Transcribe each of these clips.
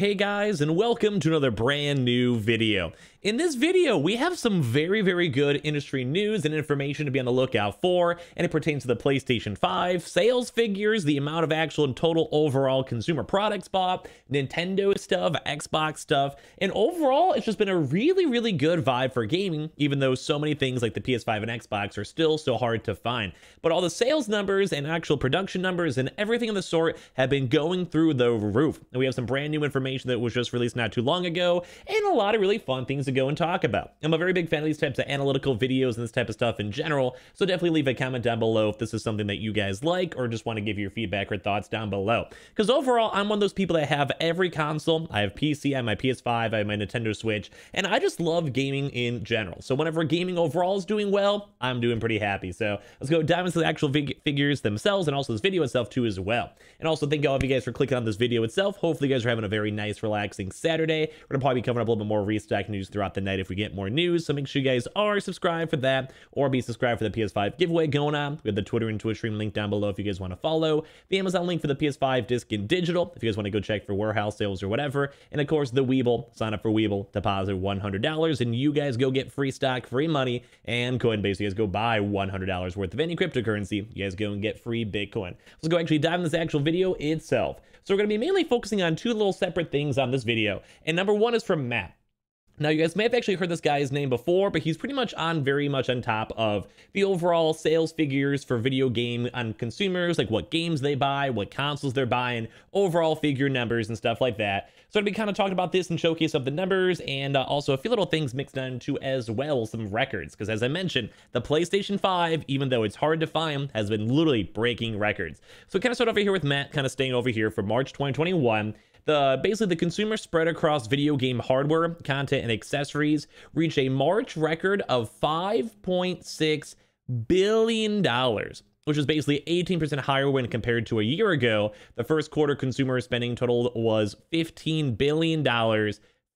Hey guys, and welcome to another brand new video. In this video, we have some very, very good industry news and information to be on the lookout for, and it pertains to the PlayStation 5, sales figures, the amount of actual and total overall consumer products bought, Nintendo stuff, Xbox stuff, and overall, it's just been a really, really good vibe for gaming, even though so many things like the PS5 and Xbox are still so hard to find. But all the sales numbers and actual production numbers and everything of the sort have been going through the roof. And we have some brand new information information that was just released not too long ago, and a lot of really fun things to go and talk about. I'm a very big fan of these types of analytical videos and this type of stuff in general, so definitely leave a comment down below if this is something that you guys like or just want to give your feedback or thoughts down below. Because overall, I'm one of those people that have every console. I have PC, I have my PS5, I have my Nintendo Switch, and I just love gaming in general. So whenever gaming overall is doing well, I'm doing pretty happy. So let's go dive into the actual fig figures themselves and also this video itself too as well. And also thank all of you guys for clicking on this video itself. Hopefully you guys are having a very nice nice, relaxing Saturday. We're going to probably be covering up a little bit more restock news throughout the night if we get more news. So make sure you guys are subscribed for that or be subscribed for the PS5 giveaway going on. We have the Twitter and Twitch stream link down below if you guys want to follow. The Amazon link for the PS5 disc and digital if you guys want to go check for warehouse sales or whatever. And of course, the Weeble. Sign up for Weeble. Deposit $100 and you guys go get free stock, free money, and Coinbase. You guys go buy $100 worth of any cryptocurrency. You guys go and get free Bitcoin. Let's go actually dive in this actual video itself. So we're going to be mainly focusing on two little separate things on this video. And number one is from Matt. Now, you guys may have actually heard this guy's name before, but he's pretty much on very much on top of the overall sales figures for video game on consumers, like what games they buy, what consoles they're buying, overall figure numbers and stuff like that. So I'd be kind of talking about this and showcase of the numbers and uh, also a few little things mixed into as well some records. Because as I mentioned, the PlayStation 5, even though it's hard to find, has been literally breaking records. So we kind of start over here with Matt kind of staying over here for March 2021 the basically the consumer spread across video game hardware, content, and accessories reached a March record of 5.6 billion dollars which is basically 18% higher when compared to a year ago. The first quarter consumer spending total was $15 billion,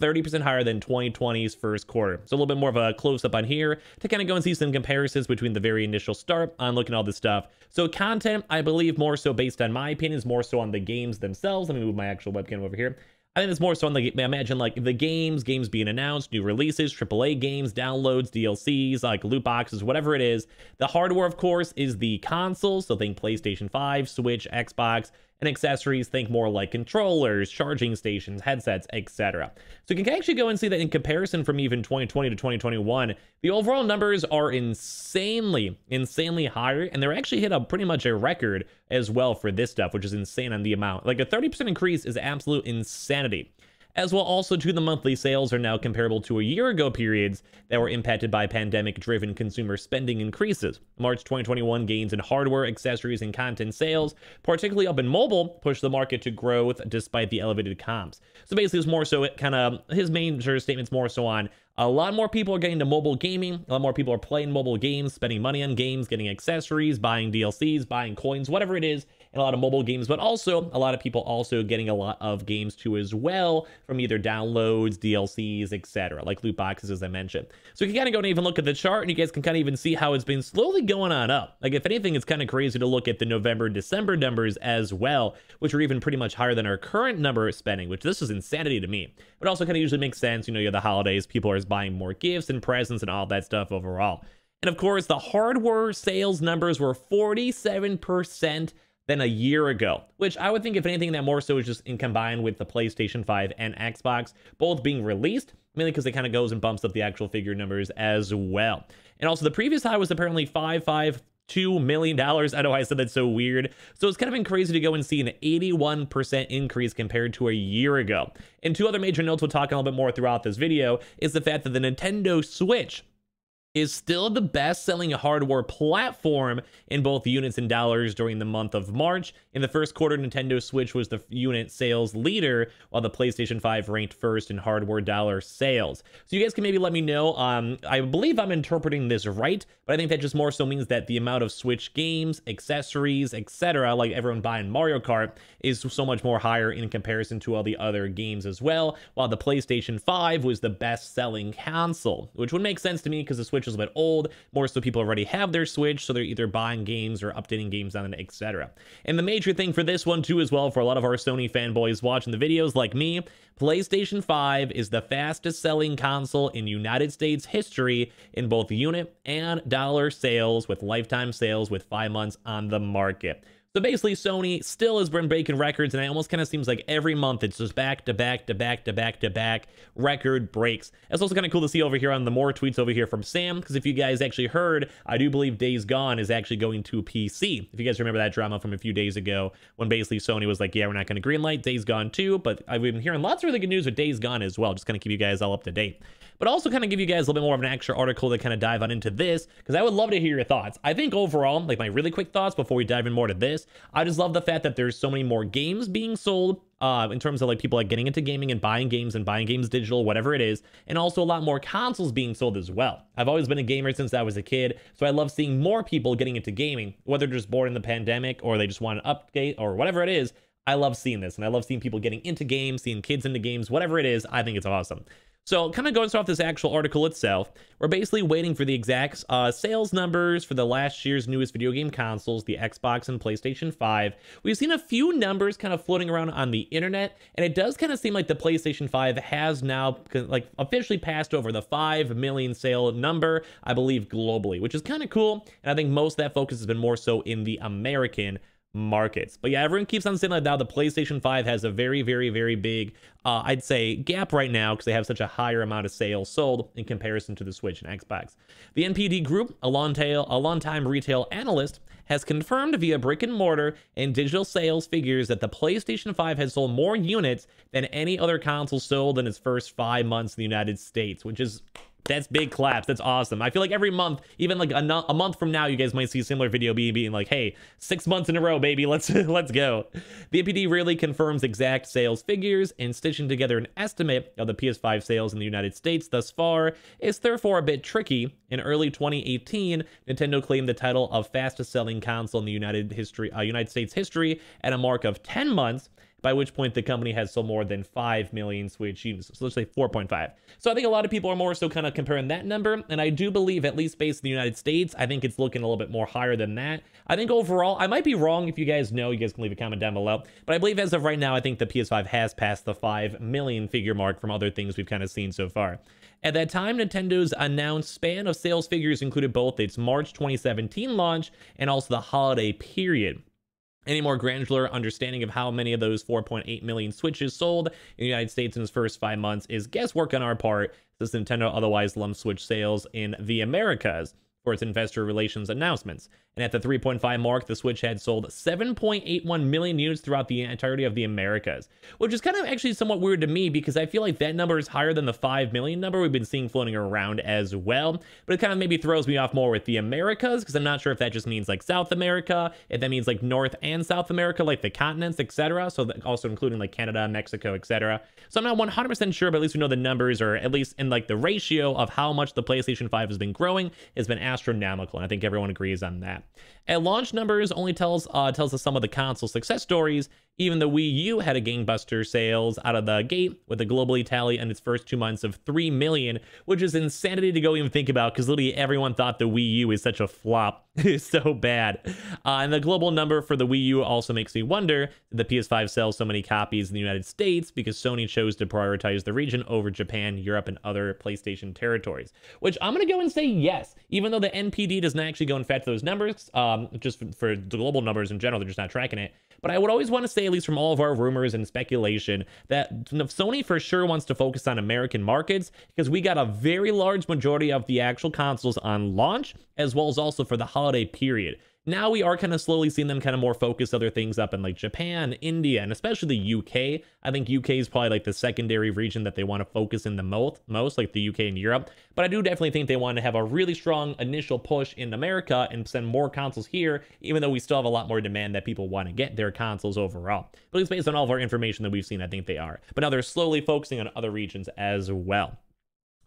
30% higher than 2020's first quarter. So a little bit more of a close up on here to kind of go and see some comparisons between the very initial start on looking at all this stuff. So content, I believe more so based on my opinion is more so on the games themselves. Let me move my actual webcam over here. I think it's more so on the imagine like the games, games being announced, new releases, AAA games, downloads, DLCs, like loot boxes, whatever it is. The hardware, of course, is the consoles. So think PlayStation 5, Switch, Xbox, and accessories, think more like controllers, charging stations, headsets, etc. So you can actually go and see that in comparison from even 2020 to 2021, the overall numbers are insanely, insanely higher, and they're actually hit up pretty much a record as well for this stuff, which is insane on the amount. Like a 30% increase is absolute insanity as well also to the monthly sales are now comparable to a year ago periods that were impacted by pandemic-driven consumer spending increases. March 2021 gains in hardware, accessories, and content sales, particularly up in mobile, pushed the market to growth despite the elevated comps. So basically, it's more so it kind of his main sort of statements more so on a lot more people are getting to mobile gaming. A lot more people are playing mobile games, spending money on games, getting accessories, buying DLCs, buying coins, whatever it is and a lot of mobile games, but also a lot of people also getting a lot of games too as well from either downloads, DLCs, etc., like loot boxes, as I mentioned. So you can kind of go and even look at the chart and you guys can kind of even see how it's been slowly going on up. Like if anything, it's kind of crazy to look at the November, December numbers as well, which are even pretty much higher than our current number spending, which this is insanity to me. But also kind of usually makes sense, you know, you have the holidays, people are buying more gifts and presents and all that stuff overall. And of course, the hardware sales numbers were 47% than a year ago, which I would think, if anything, that more so is just in combined with the PlayStation 5 and Xbox both being released, mainly because it kind of goes and bumps up the actual figure numbers as well. And also, the previous high was apparently 5.5 $2 million. I know I said that's so weird. So it's kind of been crazy to go and see an 81% increase compared to a year ago. And two other major notes we'll talk a little bit more throughout this video is the fact that the Nintendo Switch is still the best-selling hardware platform in both units and dollars during the month of March. In the first quarter, Nintendo Switch was the unit sales leader, while the PlayStation 5 ranked first in hardware dollar sales. So you guys can maybe let me know. Um, I believe I'm interpreting this right, but I think that just more so means that the amount of Switch games, accessories, etc., like everyone buying Mario Kart, is so much more higher in comparison to all the other games as well, while the PlayStation 5 was the best-selling console, which would make sense to me because the Switch Switch is a bit old, more so people already have their Switch, so they're either buying games or updating games on it, etc. And the major thing for this one too as well, for a lot of our Sony fanboys watching the videos like me, PlayStation 5 is the fastest selling console in United States history in both unit and dollar sales with lifetime sales with five months on the market. So basically, Sony still has been breaking records, and it almost kind of seems like every month it's just back to back to back to back to back record breaks. That's also kind of cool to see over here on the more tweets over here from Sam, because if you guys actually heard, I do believe Days Gone is actually going to PC. If you guys remember that drama from a few days ago, when basically Sony was like, yeah, we're not going to greenlight Days Gone 2, but I've been hearing lots of really good news with Days Gone as well, just kind of keep you guys all up to date. But also kind of give you guys a little bit more of an extra article to kind of dive on into this, because I would love to hear your thoughts. I think overall, like my really quick thoughts before we dive in more to this, I just love the fact that there's so many more games being sold uh, in terms of like people like getting into gaming and buying games and buying games digital, whatever it is, and also a lot more consoles being sold as well. I've always been a gamer since I was a kid, so I love seeing more people getting into gaming, whether they're just bored in the pandemic or they just want an update or whatever it is. I love seeing this, and I love seeing people getting into games, seeing kids into games, whatever it is. I think it's awesome. So kind of going off this actual article itself, we're basically waiting for the exact uh, sales numbers for the last year's newest video game consoles, the Xbox and PlayStation 5. We've seen a few numbers kind of floating around on the internet, and it does kind of seem like the PlayStation 5 has now like officially passed over the 5 million sale number, I believe, globally, which is kind of cool. And I think most of that focus has been more so in the American markets. But yeah, everyone keeps on saying that now the PlayStation 5 has a very, very, very big, uh, I'd say, gap right now because they have such a higher amount of sales sold in comparison to the Switch and Xbox. The NPD Group, a long-tail, a long-time retail analyst, has confirmed via brick and mortar and digital sales figures that the PlayStation 5 has sold more units than any other console sold in its first five months in the United States, which is that's big claps. That's awesome. I feel like every month, even like a, a month from now, you guys might see similar video being, being like, hey, six months in a row, baby, let's let's go. The APD really confirms exact sales figures, and stitching together an estimate of the PS5 sales in the United States thus far is therefore a bit tricky. In early 2018, Nintendo claimed the title of fastest selling console in the United history uh, United States history at a mark of 10 months by which point the company has sold more than 5 million Switch units. So let's say 4.5. So I think a lot of people are more so kind of comparing that number. And I do believe, at least based in the United States, I think it's looking a little bit more higher than that. I think overall, I might be wrong. If you guys know, you guys can leave a comment down below. But I believe as of right now, I think the PS5 has passed the 5 million figure mark from other things we've kind of seen so far. At that time, Nintendo's announced span of sales figures included both its March 2017 launch and also the holiday period any more granular understanding of how many of those 4.8 million Switches sold in the United States in its first five months is guesswork on our part, since Nintendo otherwise lumped Switch sales in the Americas for its investor relations announcements. And at the 3.5 mark, the Switch had sold 7.81 million units throughout the entirety of the Americas, which is kind of actually somewhat weird to me because I feel like that number is higher than the 5 million number we've been seeing floating around as well. But it kind of maybe throws me off more with the Americas because I'm not sure if that just means like South America, if that means like North and South America, like the continents, etc. So also including like Canada, Mexico, etc. So I'm not 100% sure, but at least we know the numbers or at least in like the ratio of how much the PlayStation 5 has been growing has been astronomical. And I think everyone agrees on that. And launch numbers only tells uh, tells us some of the console success stories. Even the Wii U had a gangbuster sales out of the gate with a globally tally in its first two months of 3 million, which is insanity to go even think about because literally everyone thought the Wii U is such a flop. it's so bad. Uh, and the global number for the Wii U also makes me wonder did the PS5 sells so many copies in the United States because Sony chose to prioritize the region over Japan, Europe, and other PlayStation territories, which I'm going to go and say yes, even though the NPD doesn't actually go and fetch those numbers um, just for the global numbers in general, they're just not tracking it. But I would always want to say, at least from all of our rumors and speculation, that Sony for sure wants to focus on American markets because we got a very large majority of the actual consoles on launch, as well as also for the holiday period now we are kind of slowly seeing them kind of more focus other things up in like Japan, India, and especially the UK. I think UK is probably like the secondary region that they want to focus in the most, most like the UK and Europe. But I do definitely think they want to have a really strong initial push in America and send more consoles here, even though we still have a lot more demand that people want to get their consoles overall. But it's based on all of our information that we've seen, I think they are. But now they're slowly focusing on other regions as well.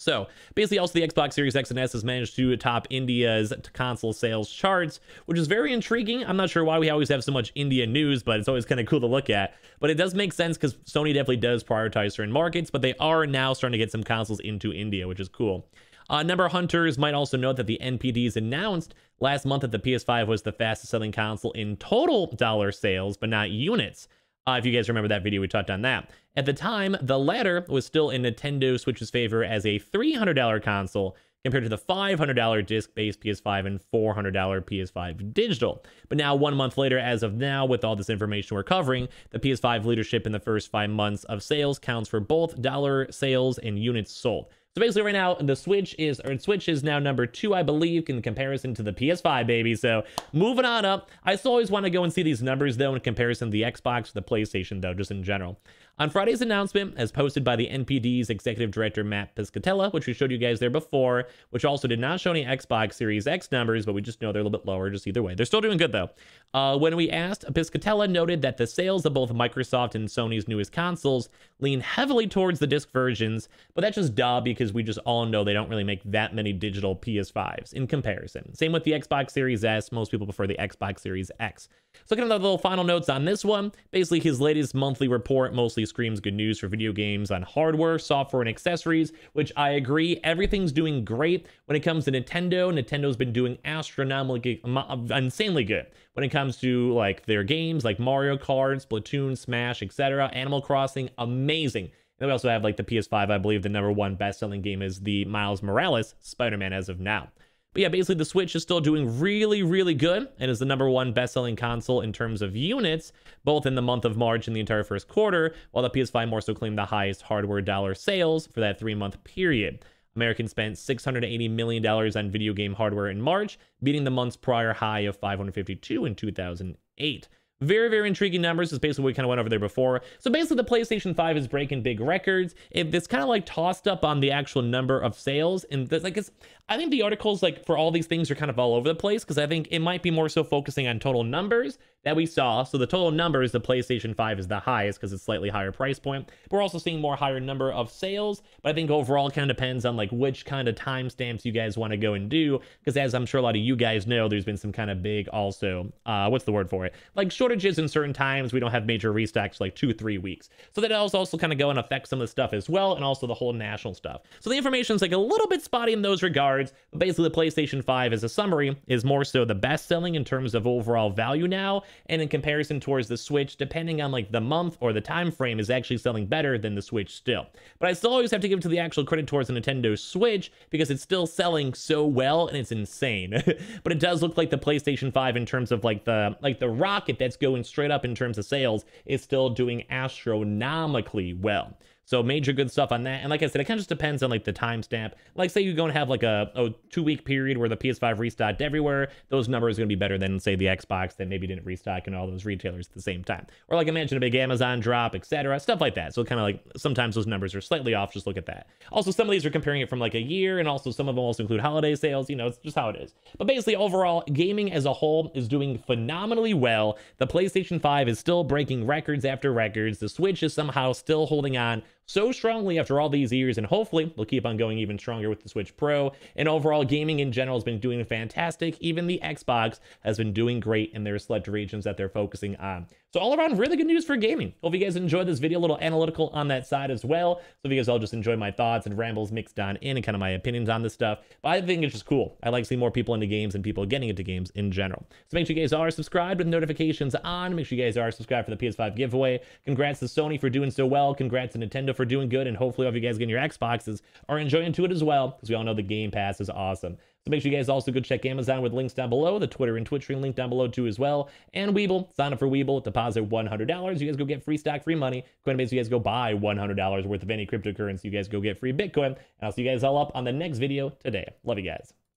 So basically, also the Xbox Series X and S has managed to top India's console sales charts, which is very intriguing. I'm not sure why we always have so much India news, but it's always kind of cool to look at. But it does make sense because Sony definitely does prioritize certain markets, but they are now starting to get some consoles into India, which is cool. Uh, number hunters might also note that the NPDs announced last month that the PS5 was the fastest selling console in total dollar sales, but not units. Uh, if you guys remember that video, we talked on that. At the time, the latter was still in Nintendo Switch's favor as a $300 console compared to the $500 disc-based PS5 and $400 PS5 digital. But now, one month later, as of now, with all this information we're covering, the PS5 leadership in the first five months of sales counts for both dollar sales and units sold. So basically right now, the Switch is, or Switch is now number two, I believe, in comparison to the PS5, baby. So moving on up, I still always want to go and see these numbers, though, in comparison to the Xbox, the PlayStation, though, just in general. On Friday's announcement, as posted by the NPD's executive director Matt Piscatella, which we showed you guys there before, which also did not show any Xbox Series X numbers, but we just know they're a little bit lower, just either way. They're still doing good though. Uh, when we asked, Piscatella noted that the sales of both Microsoft and Sony's newest consoles lean heavily towards the disc versions, but that's just duh because we just all know they don't really make that many digital PS5s in comparison. Same with the Xbox Series S, most people prefer the Xbox Series X. So kind of the little final notes on this one, basically his latest monthly report mostly screams good news for video games on hardware, software, and accessories, which I agree, everything's doing great. When it comes to Nintendo, Nintendo's been doing astronomically, um, uh, insanely good. When it comes to like their games like Mario Kart, Splatoon, Smash, etc., Animal Crossing, amazing. And we also have like the PS5, I believe the number one best-selling game is the Miles Morales Spider-Man as of now. But yeah, basically the Switch is still doing really, really good and is the number one best-selling console in terms of units, both in the month of March and the entire first quarter, while the PS5 more so claimed the highest hardware dollar sales for that three-month period. Americans spent $680 million on video game hardware in March, beating the month's prior high of 552 in 2008. Very, very intriguing numbers. It's basically what we kind of went over there before. So basically the PlayStation 5 is breaking big records. it's kind of like tossed up on the actual number of sales. And this, like it's, I think the articles like for all these things are kind of all over the place because I think it might be more so focusing on total numbers that we saw. So the total number is the PlayStation 5 is the highest because it's slightly higher price point. We're also seeing more higher number of sales, but I think overall it kind of depends on like which kind of timestamps you guys want to go and do. Because as I'm sure a lot of you guys know, there's been some kind of big also, uh, what's the word for it? Like short shortages in certain times. We don't have major restocks like two, three weeks. So that also also kind of go and affect some of the stuff as well, and also the whole national stuff. So the information is like a little bit spotty in those regards, but basically the PlayStation 5 as a summary is more so the best selling in terms of overall value now, and in comparison towards the Switch, depending on like the month or the time frame, is actually selling better than the Switch still. But I still always have to give to the actual credit towards the Nintendo Switch because it's still selling so well and it's insane. but it does look like the PlayStation 5 in terms of like the like the rocket that's going straight up in terms of sales, is still doing astronomically well. So major good stuff on that. And like I said, it kind of just depends on like the timestamp. Like say you go and have like a, a two week period where the PS5 restocked everywhere. Those numbers are going to be better than say the Xbox that maybe didn't restock in all those retailers at the same time. Or like I mentioned, a big Amazon drop, etc. Stuff like that. So kind of like sometimes those numbers are slightly off. Just look at that. Also, some of these are comparing it from like a year and also some of them also include holiday sales. You know, it's just how it is. But basically overall, gaming as a whole is doing phenomenally well. The PlayStation 5 is still breaking records after records. The Switch is somehow still holding on so strongly after all these years, and hopefully we will keep on going even stronger with the Switch Pro. And overall, gaming in general has been doing fantastic. Even the Xbox has been doing great in their select regions that they're focusing on. So all around, really good news for gaming. Hope you guys enjoyed this video, a little analytical on that side as well. So if you guys all just enjoy my thoughts and rambles mixed on in and kind of my opinions on this stuff. But I think it's just cool. I like seeing more people into games and people getting into games in general. So make sure you guys are subscribed with notifications on. Make sure you guys are subscribed for the PS5 giveaway. Congrats to Sony for doing so well. Congrats to Nintendo for doing good. And hopefully all of you guys getting your Xboxes are enjoying to it as well. Because we all know the Game Pass is awesome. So make sure you guys also go check Amazon with links down below, the Twitter and Twitch link down below too as well, and Weeble. Sign up for Weeble, deposit $100. You guys go get free stock, free money. Coinbase, you guys go buy $100 worth of any cryptocurrency. You guys go get free Bitcoin. And I'll see you guys all up on the next video today. Love you guys.